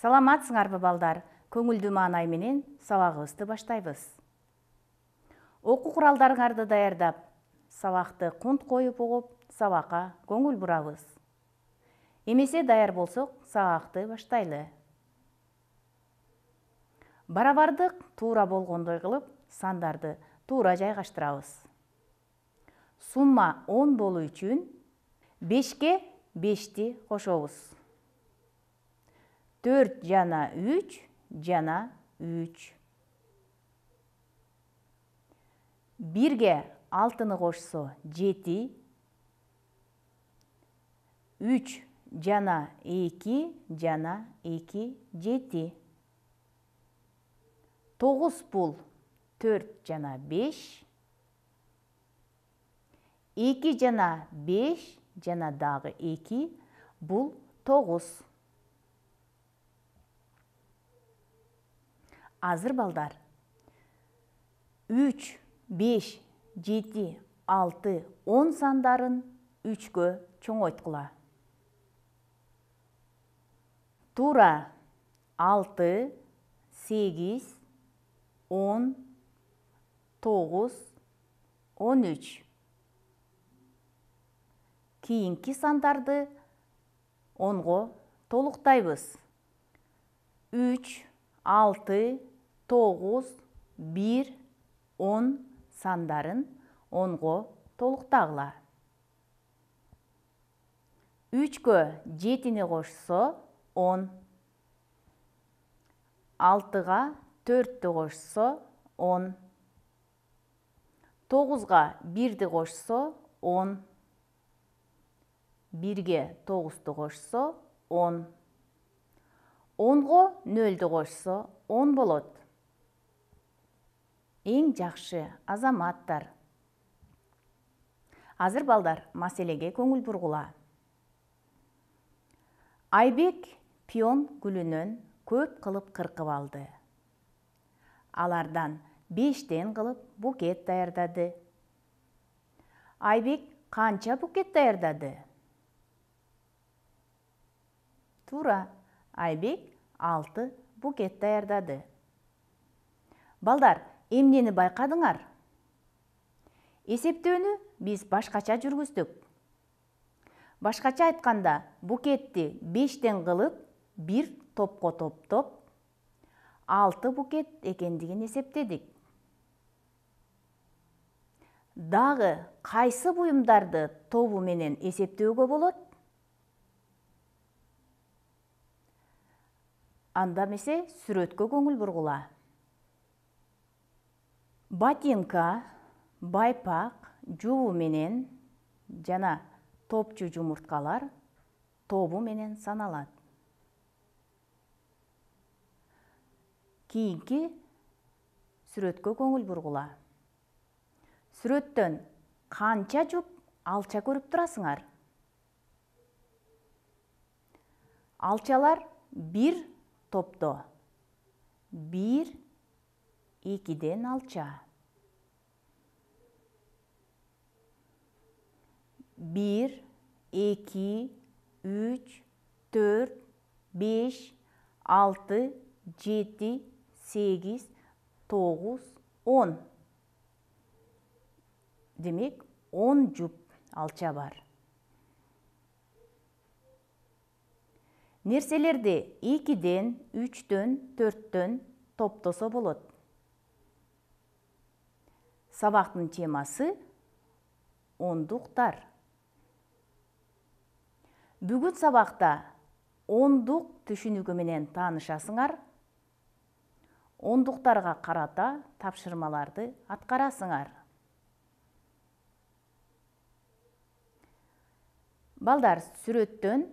саламатсыңарбы балдар көңілді маанай менен сабагыбызды баштайбыз окуу куралдарыңарды даярдап сауақты құнт қойып оғып, сабакка көңіл бурабыз Емесе даяр болсық, сауақты баштайлы Барабардық тура болгондой кылып сандарды туура жайгаштырабыз сумма 10 болу он 5 ке 5 ті кошобуз 4 жана 3 жана 3. Бирге 6-ны қошсо 7, 3 жана 2 жана 2 7. 9 бул 4 жана 5, 2 жана 5 жана дагы 2 бул 9. азыр балдар 3, 5, 7, 6, 10 сандарын 3-кө чоңойткула. Тура 6, 8, 10, 9, 13. Кейінкі сандарды 10-го толықтайбыз. 3, 6, тогуз бир он сандарын онго толуктагыла үчкө жетини кошсо он алтыга төрттү кошсо он тогузга бирди кошсо он бирге тогузду кошсо он онго нөлдү кошсо он болот ең жақшы азаматтар азыр балдар маселеге көңіл бұрғыла. айбек пион гүлүнөн көп қылып қырқы алды алардан бештен қылып букет даярдады айбек қанча букет даярдады Тура, айбек алты букет даярдады балдар эмнени байкадыңар эсептөөнү биз башкача жүргүздүк башкача айтканда букетти бештен кылып бир топ топтоп 6 букет екендігін есептедік. Дағы қайсы буюмдарды тобу менен эсептөөгө болот анда эмесе сүрөткө көңүл бургула Батинка, байпақ, жуу менен жана топчу жумурткалар тобу менен саналат кийинки сүрөткө көңүл бургула сүрөттөн канча жұп алча көріп тұрасыңар алчалар бир топто бір 2'den alça. 1, 2, 3, 4, 5, 6, 7, 8, 9, 10. Demek 10 cüp alça var. Нерселерді 2-ден, 3-ден, 4-ден топтоса болады. Сабақтың темасы ондықтар. Бүгін сабақта ондық түшінігіменен танышасыңар, ондықтарға қарата тапшырмаларды атқарасыңар. Балдар, сүреттен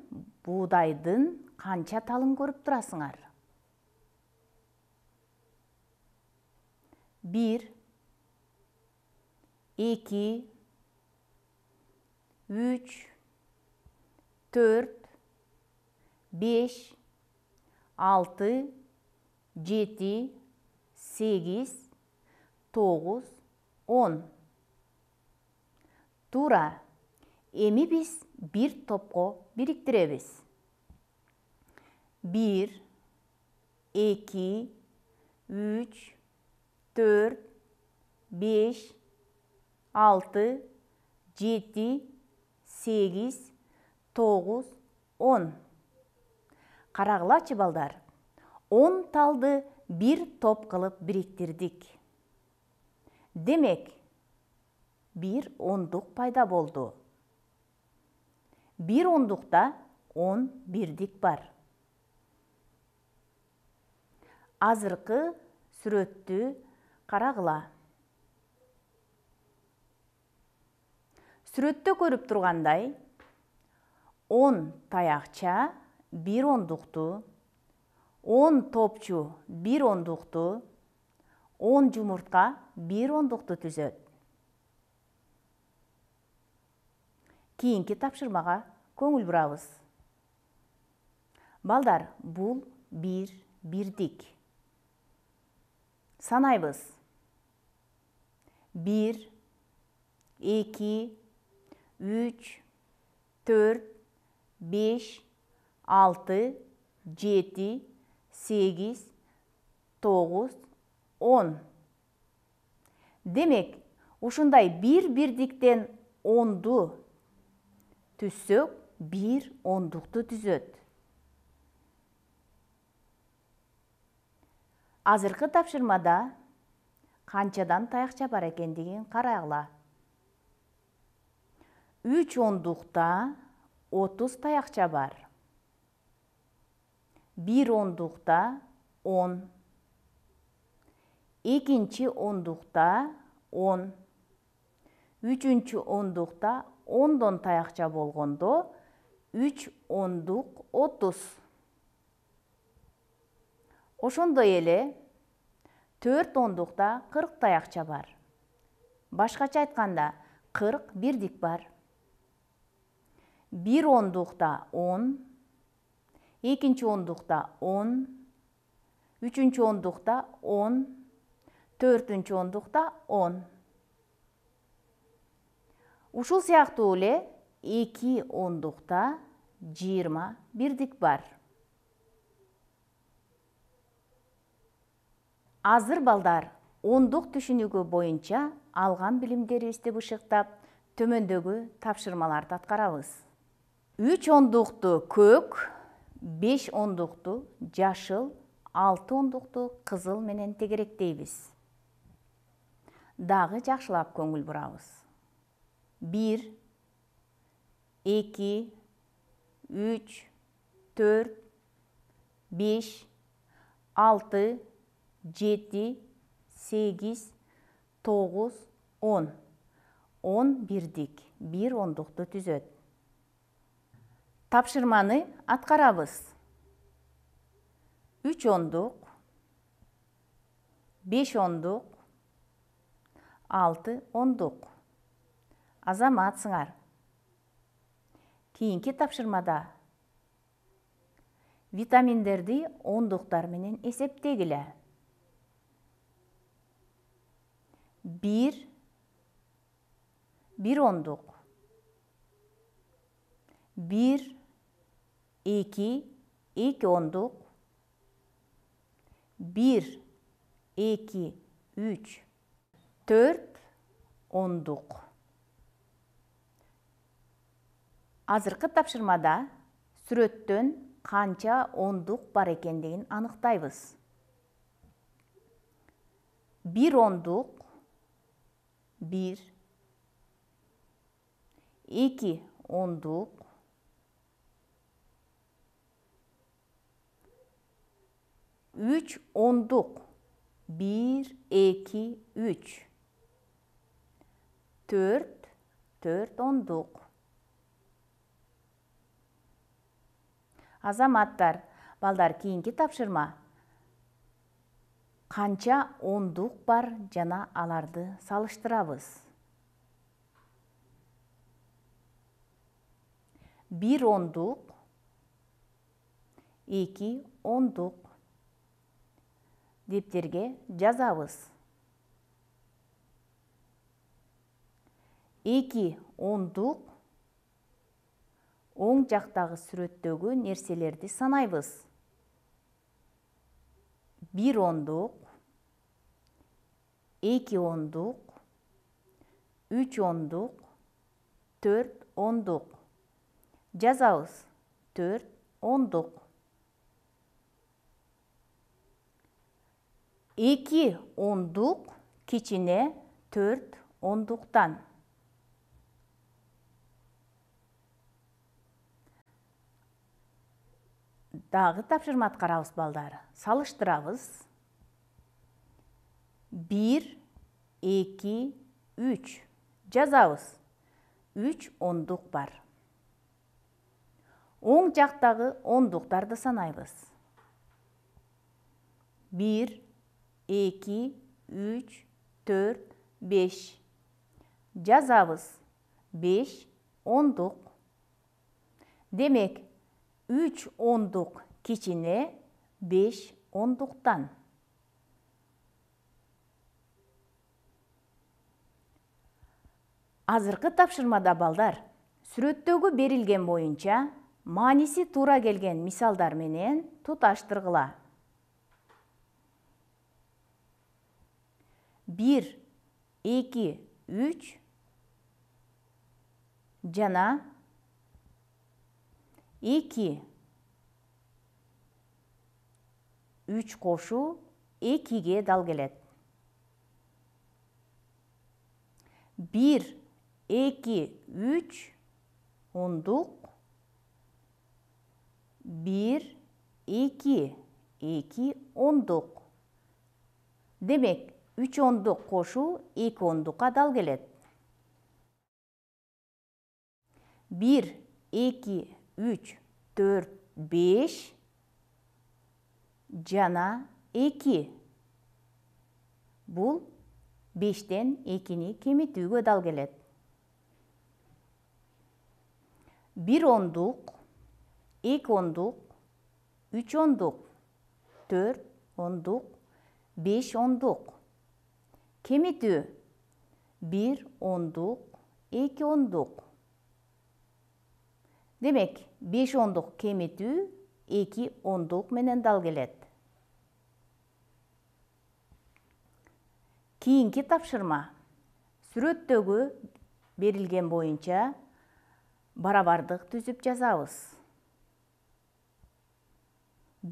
бұғдайдың қанча талын көріп тұрасыңар? 1 2 3 4 5 6 7 8 9 10 Тура эми биз бир топко бириктиребиз. 1 2 3 4 5 6, 7, 8, 9, 10. Қарағылачы балдар, 10 талды бір топ қылып біріктірдік. Демек, 1 ондық пайда болды. 1 ондықта 10 бірдік бар. Азырқы сүретті қарағыла. Сүретті көріп тұрғандай, 10 таяқча 1 ондықты, 10 топчу 1 ондықты, 10 жұмыртқа 1 ондықты түзет. Кейін тапшырмаға көңіл бұрауыз. Балдар, бұл 1 бірдік. Санайбыз. 1 2 3, 4, 5, 6, 7, 8, 9, 10. Демек, ушундай бир бирдиктен онду түзсөк, бир ондықты түзөт. Азырқы тапшырмада қанчадан таяқша бар деген карагыла. 3 ондукта 30 таякча бар. 1 ондукта 10. Экинчи ондукта 10. Үчүнчү ондукта 10дон таякча болгондо 3 ондук 30. Ошондой эле 4 ондукта 40 таякча бар. Башкача айтканда 40 бирдик бар. 1 ондықта 10, екінші ондықта 10, үшінші ондықта 10, төртінші ондықта 10. Ушул сияқты өле 2 ондықта 20 бірдік бар. Азыр балдар ондық түшінігі бойынша алған білімдеріңізді бұшықтап, төмендегі тапшырмаларды атқарабыз. 3 ондықты көк, 5 ондықты жашыл, 6 ондықты қызыл менен тегеректейбіз. Дағы жақшылап көңіл бурабыз. 1 2 3 4 5 6 7 8 9 10 11 дік. 1 ондықты түзөт. Тапшырманы атқарабыз. 3 ондық, 5 ондық, 6 ондық. Азамат сыңар. Кейінке тапшырмада витаминдерді ондықтарымының есептегілі. 1 1 ондық. 1 2, ilk onduk. 1, 2, 3, 4 onduk. Азыркы тапшырмада сүрөттөн канча ондук бар экендигин аныктайбыз. 1 ондук 1 2 ондук 3 ондық. 1, 2, 3. 4, 4 ондық. Азаматтар, балдар кейінгі тапшырма. Қанча ондық бар жана аларды салыштырабыз. 1 ондық, 2 ондық дептерге жазабыз. 2 ондық оң жақтағы сүреттегі нерселерді санайбыз. 1 ондық, 2 ондық, 3 ондық, 4 ондық. Жазабыз. 4 ондық. 2 ондық кичине 4 ондықтан. Дағы тапшырма қарауыз балдары. Салыштырабыз. 1, 2, 3. Жазабыз. 3 ондық бар. Оң жақтағы ондықтарды санайбыз. 1, 2, 3, 4, 5. Жазабыз. 5 ондық. Демек, 3 ондық кичине 5 ондықтан. Азыркы тапшырмада балдар, сүрөттөгү берилген боюнча, мааниси тура келген мисалдар менен туташтыргыла. 1, 2, 3 cana 2 3 koşu 2'ye dalgelet. 1 2 3 unduk 1 2 2 unduk. Demek 3 онды қошу 2 онды дал келет. 1-2-3-4-5 жана 2. Бұл 5-тен 2-ні кеміті дал келет. 1 ондық, 2 ондық, 3 ондық, 4 ондық, 5 ондық кеміту 1, ондук эки ондук демек беш ондук кемитүү эки ондук менен дал келет кийинки тапшырма сүрөттөгү берилген боюнча барабардык түзүп жазабыз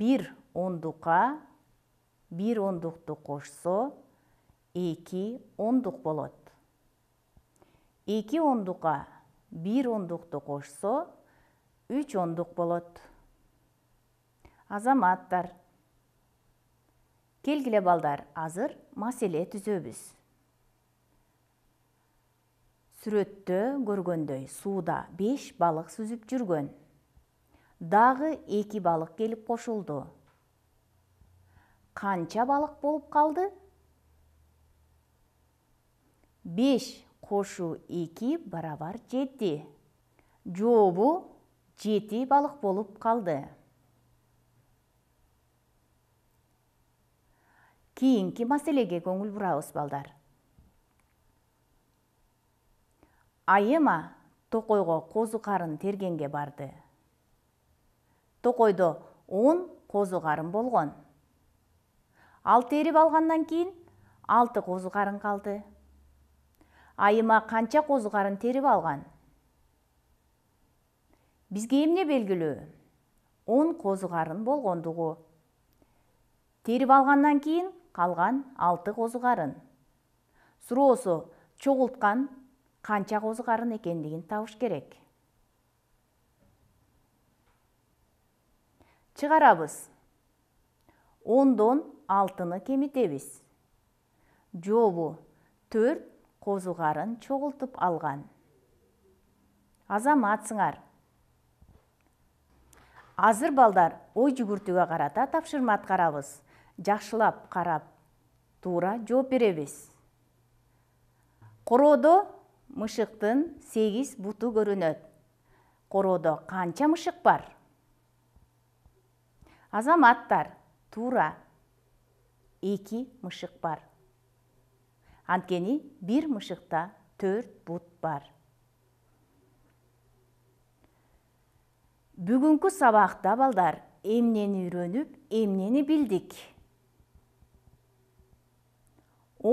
бир ондукка 1, ондукту кошсо эки ондук болот эки ондукка бир ондукту кошсо үч ондук болот азаматтар келгиле балдар азыр маселе түзөбүз сүрөттө көргөндөй сууда беш балык сүзүп жүргөн дагы эки балык келип кошулду канча балык болуп калды 5 қошу 2 барабар 7. Жобу 7 балық болып қалды. Кейінгі мәселеге көңіл бұрауыз балдар. Айыма Тоқойға қозу қарын тергенге барды. Тоқойда 10 қозу қарын болған. Ал теріп алғаннан кейін 6 қозу қарын қалды. айыма канча козу карын терип алган бизге эмне белгилүү он козу карын болгондугу терип алгандан кийин калган алты козу карын суроосу чогулткан канча козу карын экендигин табыш керек чыгарабыз ондон алтыны кемитебиз жообу төрт Қозуғарын чоғылтып алған азаматсыңар азыр балдар ой жүгүртүүгө қарата тапшырмат аткарабыз Жақшылап қарап туура жооп беребиз Құроды мышыктын сегиз буту көрүнөт Құроды қанча мышык бар азаматтар туура эки мышык бар анткени бир мышыкта төрт бут бар бүгүнкү сабакта балдар эмнени үйрөнүп эмнени билдик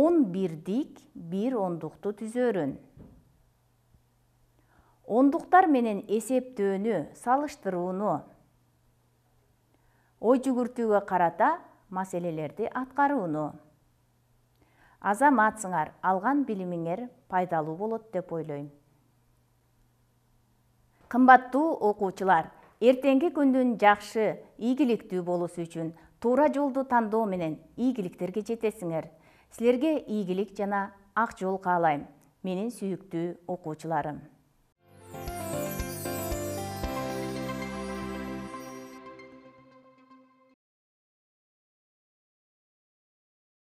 он бирдик бир ондукту түзөрүн ондуктар менен эсептөөнү салыштырууну ой жүгүртүүгө карата маселелерди аткарууну азаматсыңар алган билимиңер пайдалуу болот деп ойлойм кымбаттуу окуучулар эртеңки күндүн жакшы ийгиликтүү болуусу үчүн туура жолду тандоо менен ийгиликтерге жетесиңер силерге ийгилик жана ак жол каалайм менин сүйүктүү окуучуларым